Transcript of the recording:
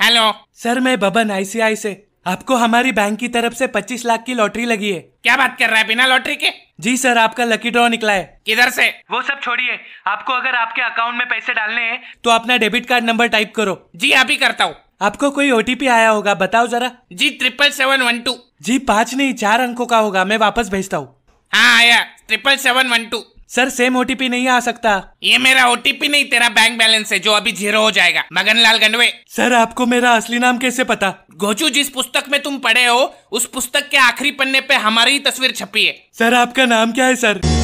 hello sir मैं Baban ICI से आपको हमारी बैंक की तरफ से 25 लाख की लॉटरी लगी है क्या बात कर रहा है बिना लॉटरी के जी सर आपका लकी ड्रॉ निकला है किधर से वो सब छोड़िए आपको अगर आपके अकाउंट में पैसे डालने हैं तो अपना डेबिट कार्ड नंबर टाइप करो जी अभी करता हूँ आपको कोई ओटीपी आया होगा बताओ जरा जी ट्रिपल सेवन वन टू जी पाँच नहीं चार अंकों का होगा मैं वापस भेजता हूँ हाँ आया triple seven one two sir same OTP नहीं आ सकता ये मेरा ओटीपी नहीं तेरा बैंक बैलेंस है जो अभी जीरो हो जाएगा मगन लाल गंडवे सर आपको मेरा असली नाम कैसे पता गोचू जिस पुस्तक में तुम पढ़े हो उस पुस्तक के आखिरी पन्ने पे हमारी तस्वीर छपी है सर आपका नाम क्या है सर